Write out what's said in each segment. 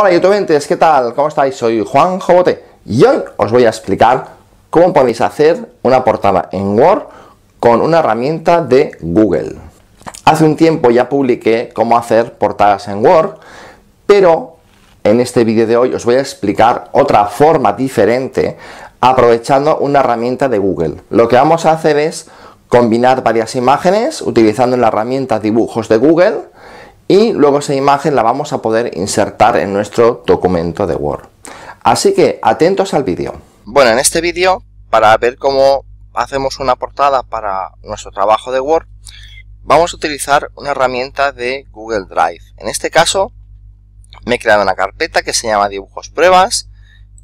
Hola youtubentes, ¿qué tal? ¿Cómo estáis? Soy Juan Jobote y hoy os voy a explicar cómo podéis hacer una portada en Word con una herramienta de Google. Hace un tiempo ya publiqué cómo hacer portadas en Word, pero en este vídeo de hoy os voy a explicar otra forma diferente aprovechando una herramienta de Google. Lo que vamos a hacer es combinar varias imágenes utilizando la herramienta dibujos de Google y luego esa imagen la vamos a poder insertar en nuestro documento de Word. Así que atentos al vídeo. Bueno, en este vídeo, para ver cómo hacemos una portada para nuestro trabajo de Word, vamos a utilizar una herramienta de Google Drive. En este caso, me he creado una carpeta que se llama dibujos pruebas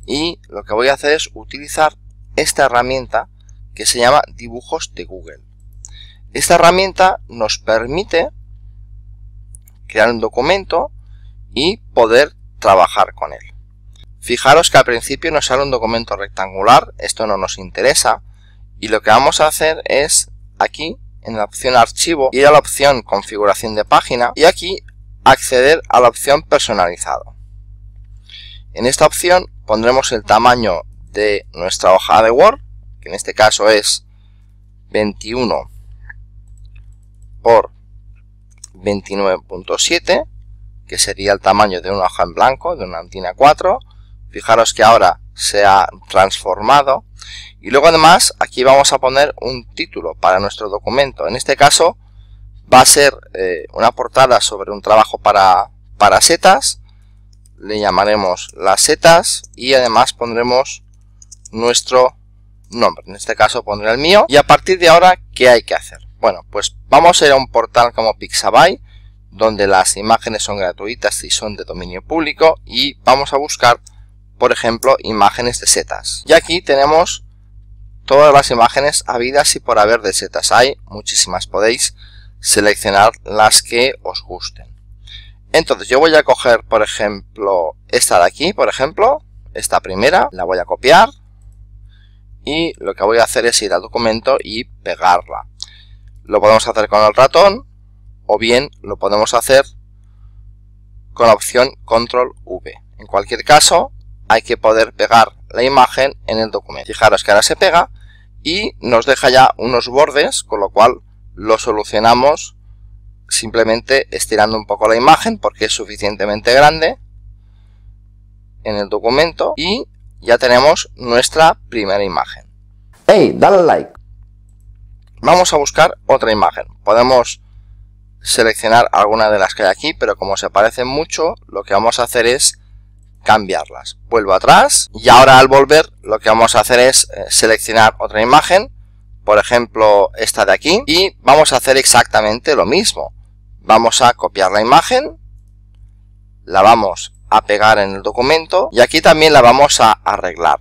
y lo que voy a hacer es utilizar esta herramienta que se llama dibujos de Google. Esta herramienta nos permite crear un documento y poder trabajar con él. Fijaros que al principio nos sale un documento rectangular, esto no nos interesa, y lo que vamos a hacer es aquí, en la opción archivo, ir a la opción configuración de página y aquí acceder a la opción personalizado. En esta opción pondremos el tamaño de nuestra hoja de Word, que en este caso es 21 por 29.7, que sería el tamaño de una hoja en blanco, de una antina 4. Fijaros que ahora se ha transformado. Y luego además aquí vamos a poner un título para nuestro documento. En este caso va a ser eh, una portada sobre un trabajo para, para setas. Le llamaremos las setas y además pondremos nuestro nombre. En este caso pondré el mío. Y a partir de ahora, ¿qué hay que hacer? Bueno, pues vamos a ir a un portal como Pixabay, donde las imágenes son gratuitas y son de dominio público, y vamos a buscar, por ejemplo, imágenes de setas. Y aquí tenemos todas las imágenes habidas y por haber de setas. Hay muchísimas, podéis seleccionar las que os gusten. Entonces yo voy a coger, por ejemplo, esta de aquí, por ejemplo, esta primera, la voy a copiar y lo que voy a hacer es ir al documento y pegarla lo podemos hacer con el ratón o bien lo podemos hacer con la opción control V. En cualquier caso, hay que poder pegar la imagen en el documento. Fijaros que ahora se pega y nos deja ya unos bordes, con lo cual lo solucionamos simplemente estirando un poco la imagen porque es suficientemente grande en el documento y ya tenemos nuestra primera imagen. ¡Hey! Dale like. Vamos a buscar otra imagen. Podemos seleccionar alguna de las que hay aquí, pero como se parecen mucho, lo que vamos a hacer es cambiarlas. Vuelvo atrás y ahora al volver lo que vamos a hacer es eh, seleccionar otra imagen, por ejemplo esta de aquí, y vamos a hacer exactamente lo mismo. Vamos a copiar la imagen, la vamos a pegar en el documento y aquí también la vamos a arreglar.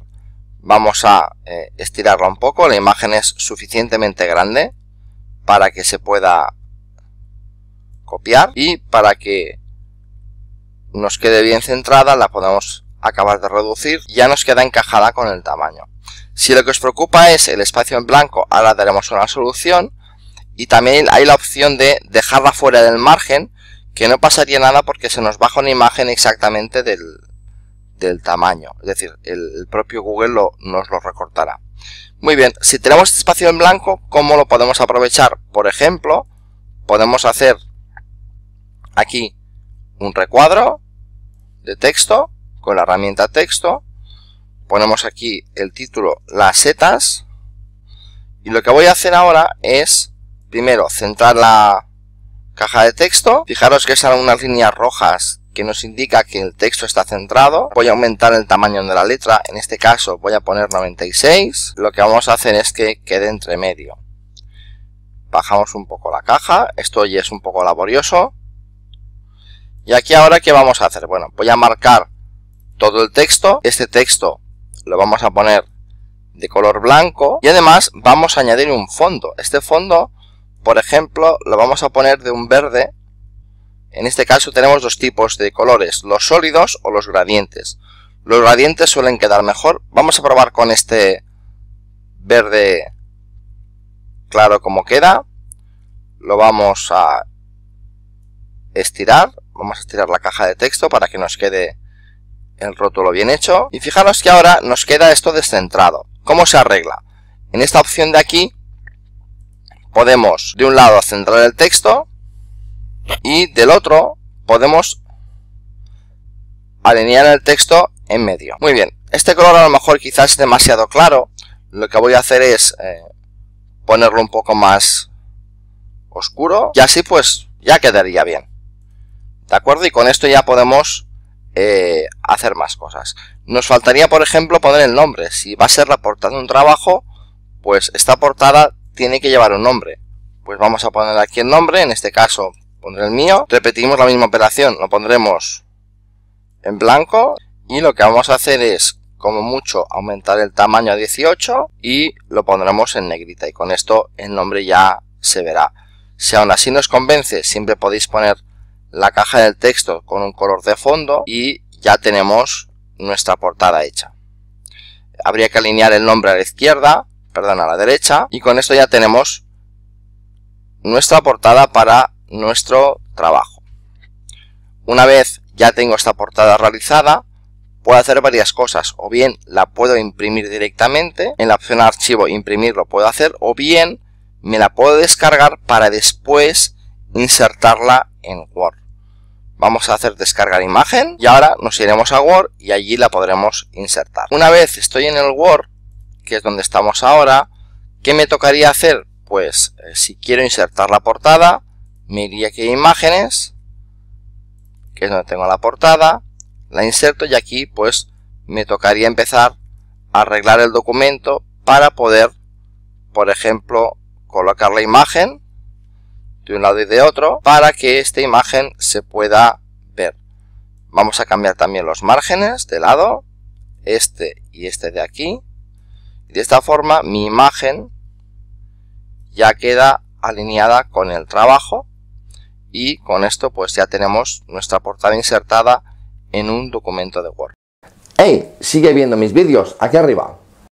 Vamos a eh, estirarla un poco, la imagen es suficientemente grande para que se pueda copiar y para que nos quede bien centrada la podemos acabar de reducir, ya nos queda encajada con el tamaño. Si lo que os preocupa es el espacio en blanco, ahora daremos una solución y también hay la opción de dejarla fuera del margen, que no pasaría nada porque se nos baja una imagen exactamente del, del tamaño, es decir, el, propio Google lo, nos lo recortará. Muy bien, si tenemos este espacio en blanco, ¿cómo lo podemos aprovechar? Por ejemplo, podemos hacer aquí un recuadro de texto con la herramienta texto, ponemos aquí el título las setas y lo que voy a hacer ahora es primero centrar la caja de texto, fijaros que son unas líneas rojas que nos indica que el texto está centrado. Voy a aumentar el tamaño de la letra, en este caso voy a poner 96. Lo que vamos a hacer es que quede entre medio. Bajamos un poco la caja, esto ya es un poco laborioso. Y aquí ahora, ¿qué vamos a hacer? Bueno, voy a marcar todo el texto. Este texto lo vamos a poner de color blanco. Y además vamos a añadir un fondo. Este fondo, por ejemplo, lo vamos a poner de un verde en este caso tenemos dos tipos de colores, los sólidos o los gradientes. Los gradientes suelen quedar mejor. Vamos a probar con este verde claro como queda. Lo vamos a estirar. Vamos a estirar la caja de texto para que nos quede el rótulo bien hecho. Y fijaros que ahora nos queda esto descentrado. ¿Cómo se arregla? En esta opción de aquí podemos de un lado centrar el texto y del otro podemos alinear el texto en medio. Muy bien, este color a lo mejor quizás es demasiado claro, lo que voy a hacer es eh, ponerlo un poco más oscuro y así pues ya quedaría bien. ¿De acuerdo? Y con esto ya podemos eh, hacer más cosas. Nos faltaría por ejemplo poner el nombre, si va a ser la portada de un trabajo, pues esta portada tiene que llevar un nombre. Pues vamos a poner aquí el nombre, en este caso pondré el mío, repetimos la misma operación, lo pondremos en blanco y lo que vamos a hacer es como mucho aumentar el tamaño a 18 y lo pondremos en negrita y con esto el nombre ya se verá. Si aún así nos convence siempre podéis poner la caja del texto con un color de fondo y ya tenemos nuestra portada hecha. Habría que alinear el nombre a la izquierda, perdón, a la derecha y con esto ya tenemos nuestra portada para nuestro trabajo. Una vez ya tengo esta portada realizada, puedo hacer varias cosas. O bien la puedo imprimir directamente, en la opción archivo imprimir lo puedo hacer, o bien me la puedo descargar para después insertarla en Word. Vamos a hacer descargar imagen y ahora nos iremos a Word y allí la podremos insertar. Una vez estoy en el Word, que es donde estamos ahora, ¿qué me tocaría hacer? Pues eh, si quiero insertar la portada, me iría aquí a imágenes, que es donde tengo la portada, la inserto y aquí pues me tocaría empezar a arreglar el documento para poder, por ejemplo, colocar la imagen de un lado y de otro para que esta imagen se pueda ver. Vamos a cambiar también los márgenes de lado, este y este de aquí. De esta forma mi imagen ya queda alineada con el trabajo y con esto pues ya tenemos nuestra portada insertada en un documento de Word. ¡Hey! Sigue viendo mis vídeos aquí arriba.